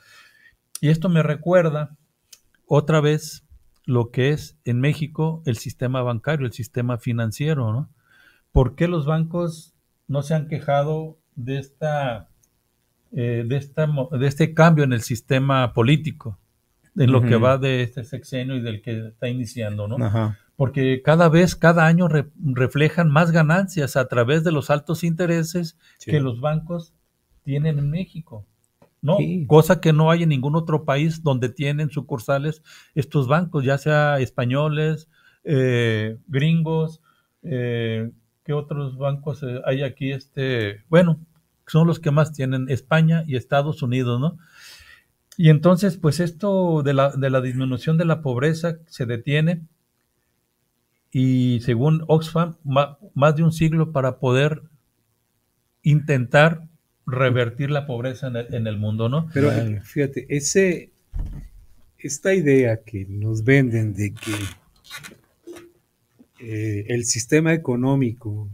Y esto me recuerda otra vez lo que es en México el sistema bancario, el sistema financiero, ¿no? ¿Por qué los bancos no se han quejado de esta, eh, de este cambio en el sistema político, en lo que va de este sexenio y del que está iniciando, ¿no? Porque cada vez, cada año reflejan más ganancias a través de los altos intereses que los bancos tienen en México. ¿no? Cosa que no hay en ningún otro país donde tienen sucursales estos bancos, ya sea españoles, eh, gringos, eh, ¿qué otros bancos eh, hay aquí? Este, bueno, son los que más tienen España y Estados Unidos, ¿no? Y entonces, pues esto de la, de la disminución de la pobreza se detiene y según Oxfam, más de un siglo para poder intentar revertir la pobreza en el, mundo, ¿no? Pero fíjate, esta idea que nos venden de que eh, el sistema económico,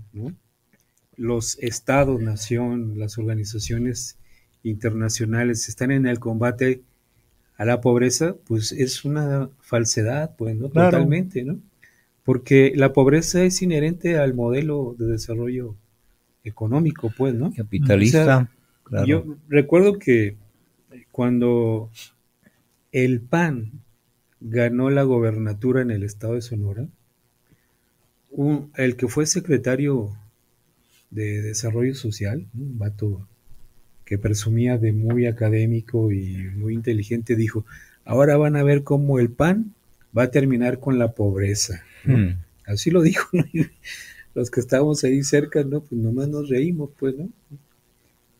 los estados, nación, las organizaciones internacionales están en el combate a la pobreza, pues es una falsedad, pues, ¿no? Totalmente, ¿no? Porque la pobreza es inherente al modelo de desarrollo económico, pues, ¿no? Capitalista. claro. Yo recuerdo que cuando el PAN ganó la gobernatura en el estado de Sonora, el que fue secretario de Desarrollo Social, un vato que presumía de muy académico y muy inteligente, dijo, ahora van a ver cómo el PAN va a terminar con la pobreza. Hmm. Así lo dijo los que estábamos ahí cerca, ¿no? Pues nomás nos reímos, pues, ¿no?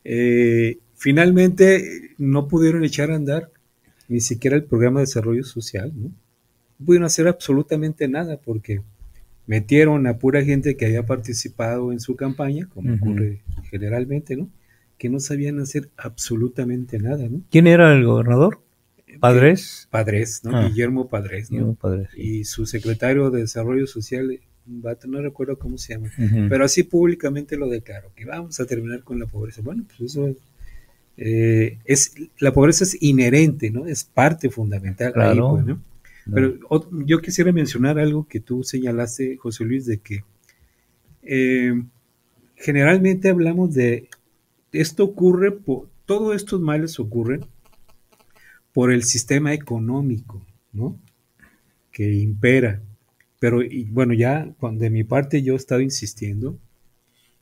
Eh, finalmente no pudieron echar a andar ni siquiera el programa de desarrollo social, ¿no? pudieron hacer absolutamente nada porque metieron a pura gente que había participado en su campaña, como ocurre generalmente, ¿no? Que no sabían hacer absolutamente nada, ¿no? ¿Quién era el gobernador? Eh, Padres. Ah. Padres, ¿no? Guillermo Padres, Y su secretario de Desarrollo Social, no recuerdo cómo se llama, pero así públicamente lo declaro, que vamos a terminar con la pobreza. Bueno, pues eso es, eh, la pobreza es inherente, ¿no? Es parte fundamental pues, claro. Pero yo quisiera mencionar algo que tú señalaste, José Luis, de que eh, generalmente hablamos de esto ocurre, por, todos estos males ocurren por el sistema económico, ¿no? Que impera. Pero bueno, ya de mi parte yo he estado insistiendo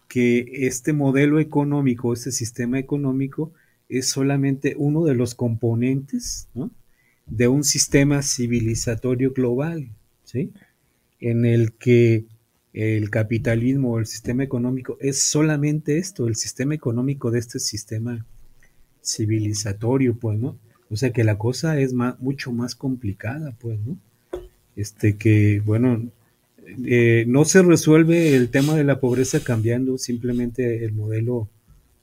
que este modelo económico, este sistema económico, es solamente uno de los componentes de un sistema civilizatorio global, ¿sí? en el que el capitalismo o el sistema económico es solamente esto, el sistema económico de este sistema civilizatorio, pues, ¿no? O sea que la cosa es mucho más complicada, pues, ¿no? este, que bueno, eh, no se resuelve el tema de la pobreza cambiando simplemente el modelo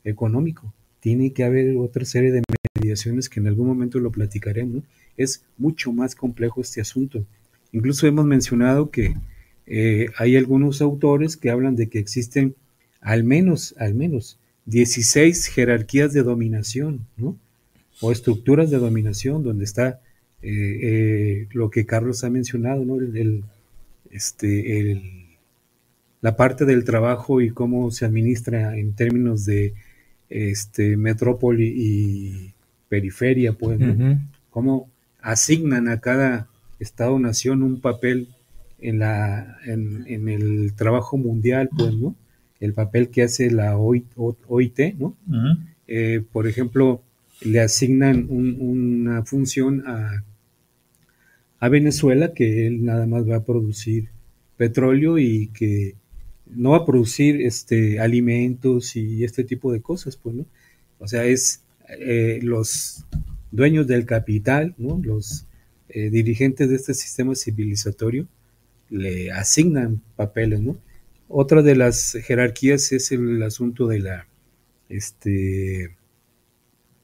económico. Tiene que haber otra serie de mediaciones que en algún momento lo platicaremos. Es mucho más complejo este asunto. Incluso hemos mencionado que eh, hay algunos autores que hablan de que existen al menos, al menos, 16 jerarquías de dominación, ¿no? O estructuras de dominación donde está eh, eh, lo que Carlos ha mencionado, El, este, la parte del trabajo y cómo se administra en términos de este, metrópoli y periferia, pues, cómo asignan a cada Estado-nación un papel en, la, en, el trabajo mundial, pues, ¿no? El papel que hace la OIT, eh, por ejemplo, le asignan una función a a Venezuela, que él nada más va a producir petróleo y que no va a producir este, alimentos y este tipo de cosas, pues, ¿no? O sea, es eh, los dueños del capital, ¿no? Los eh, dirigentes de este sistema civilizatorio le asignan papeles, ¿no? Otra de las jerarquías es el asunto de la, este,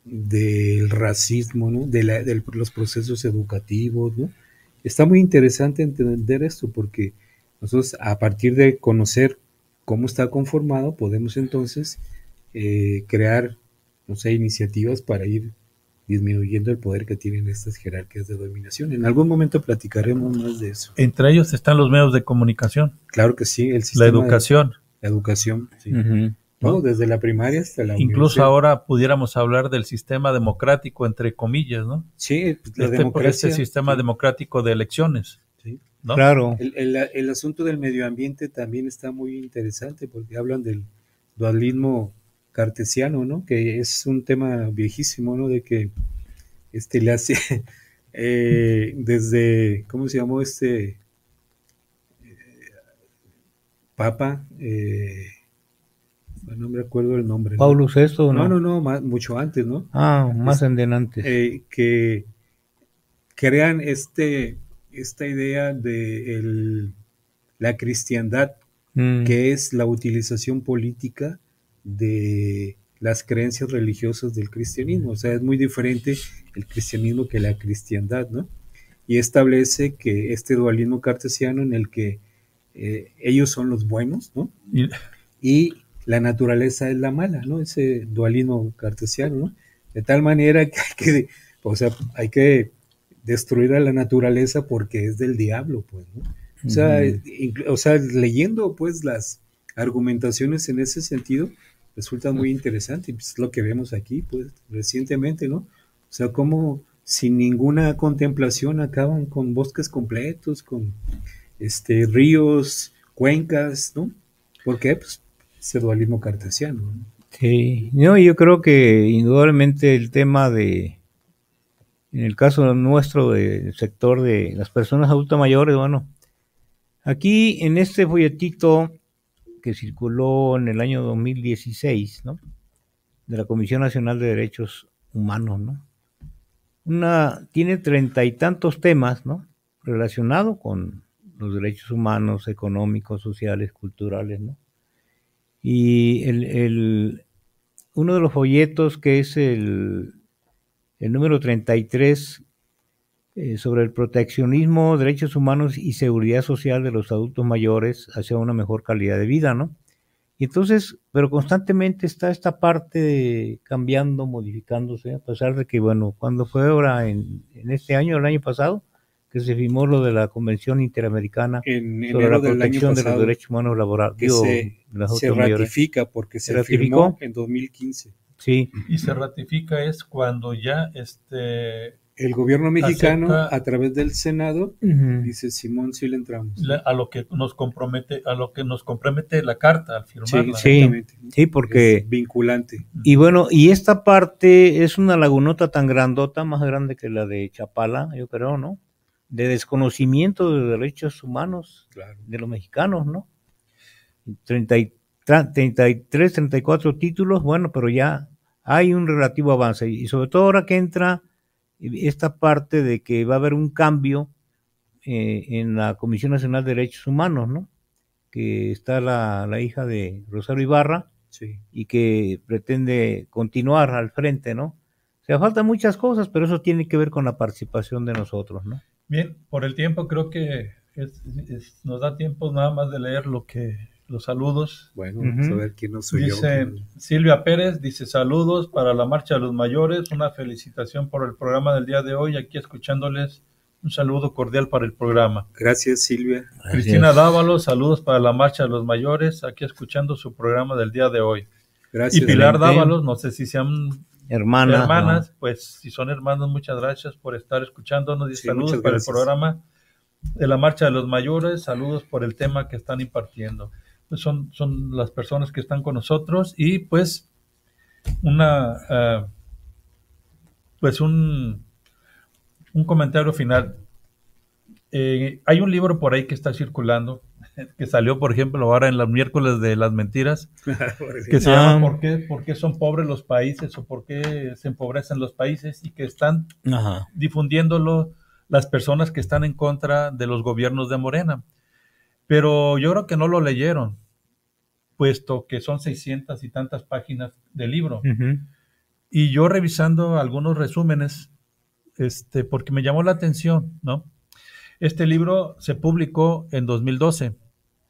del racismo, ¿no? De, la, de los procesos educativos, ¿no? está muy interesante entender esto porque nosotros a partir de conocer cómo está conformado podemos entonces eh, crear, no sé, iniciativas para ir disminuyendo el poder que tienen estas jerarquías de dominación. En algún momento platicaremos más de eso. Entre ellos están los medios de comunicación. Claro que sí, el sistema. La educación. la educación, sí. Desde la primaria hasta la Incluso ahora pudiéramos hablar del sistema democrático, entre comillas, ¿no? Sí, la este, este democracia. sistema democrático de elecciones. Claro. El, asunto del medio ambiente también está muy interesante porque hablan del dualismo cartesiano, ¿no? Que es un tema viejísimo, ¿no? De que este le hace [LAUGHS] eh, desde, ¿cómo se llamó este? Eh, papa, eh, no me acuerdo el nombre. ¿Paulo ¿no? VI? ¿no? no, no, no, mucho antes, ¿no? Ah, más adelante. Eh, que crean este, esta idea de la cristiandad, mm. que es la utilización política de las creencias religiosas del cristianismo. O sea, es muy diferente el cristianismo que la cristiandad, ¿no? Y establece que este dualismo cartesiano en el que eh, ellos son los buenos, ¿no? Y, la naturaleza es la mala, ¿no? Ese dualismo cartesiano, ¿no? De tal manera que hay que, o sea, hay que destruir a la naturaleza porque es del diablo, pues, ¿no? O sea, leyendo pues las argumentaciones en ese sentido resulta muy interesante, pues, es lo que vemos aquí pues recientemente, ¿no? O sea, cómo sin ninguna contemplación acaban con bosques completos, con este ríos, cuencas, ¿no? ¿Por qué? Pues ese dualismo cartesiano. Sí, no, yo creo que indudablemente el tema de, en el caso nuestro del sector de las personas adultas mayores, bueno, aquí en este folletito que circuló en el año 2016, ¿no? De la Comisión Nacional de Derechos Humanos, ¿no? Una, tiene treinta y tantos temas, ¿no? Relacionados con los derechos humanos, económicos, sociales, culturales, ¿no? Y el, uno de los folletos que es el, el número 33 eh, sobre el proteccionismo, derechos humanos y seguridad social de los adultos mayores hacia una mejor calidad de vida, ¿no? Y entonces, pero constantemente está esta parte cambiando, modificándose, a pesar de que, bueno, cuando fue ahora, en, en este año, el año pasado, que se firmó lo de la Convención Interamericana en sobre la protección de los derechos humanos laborales. Que se, ratifica porque se, firmó en 2015. Sí. Y se ratifica es cuando ya este el gobierno mexicano a través del Senado dice Simón sí le entramos. a lo que nos compromete a lo que nos compromete la carta al firmarla. Sí, sí, porque vinculante. Y bueno, y esta parte es una lagunota tan grandota, más grande que la de Chapala, yo creo, ¿no? de desconocimiento de derechos humanos de los mexicanos, ¿no? 33, 34 títulos, bueno, pero ya hay un relativo avance. Y sobre todo ahora que entra esta parte de que va a haber un cambio eh, en la Comisión Nacional de Derechos Humanos, ¿no? Que está la, hija de Rosario Ibarra y que pretende continuar al frente, ¿no? O sea, faltan muchas cosas, pero eso tiene que ver con la participación de nosotros, ¿no? Bien, por el tiempo creo que nos da tiempo nada más de leer lo que los saludos. Bueno, a ver quién nos soy Dice Silvia Pérez, dice saludos para la marcha de los mayores, una felicitación por el programa del día de hoy, aquí escuchándoles. Un saludo cordial para el programa. Gracias, Silvia. Cristina Dávalos, saludos para la marcha de los mayores, aquí escuchando su programa del día de hoy. Gracias. Y Pilar Dávalos, no sé si se han hermanas. Hermanas, pues si son hermanos muchas gracias por estar escuchándonos y saludos para el programa de la Marcha de los Mayores, saludos por el tema que están impartiendo. Pues son, son las personas que están con nosotros y pues una, ah, pues un, un comentario final. Eh, hay un libro por ahí que está circulando que salió, por ejemplo, ahora en los miércoles de las mentiras, [LAUGHS] ah, que se ah. llama ¿por qué, son pobres los países o por qué se empobrecen los países? Y que están difundiéndolo las personas que están en contra de los gobiernos de Morena. Pero yo creo que no lo leyeron, puesto que son 600 y tantas páginas de libro. Y yo revisando algunos resúmenes, este, porque me llamó la atención, ¿no? Este libro se publicó en 2012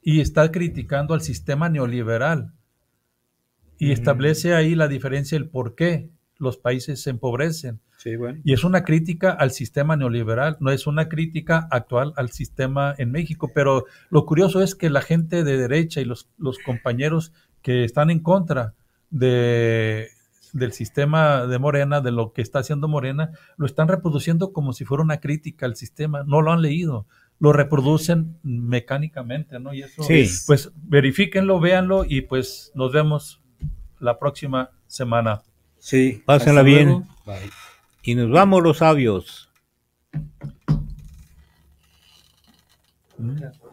y está criticando al sistema neoliberal. Y establece ahí la diferencia, el por qué los países se empobrecen. Y es una crítica al sistema neoliberal, no es una crítica actual al sistema en México. Pero lo curioso es que la gente de derecha y los, los compañeros que están en contra de, del sistema de Morena, de lo que está haciendo Morena, lo están reproduciendo como si fuera una crítica al sistema. No lo han leído, lo reproducen mecánicamente, ¿no? Y eso, sí. pues verifíquenlo, véanlo y pues nos vemos la próxima semana. Sí. Pásenla bien. Bye. Y nos vamos los sabios. Mm.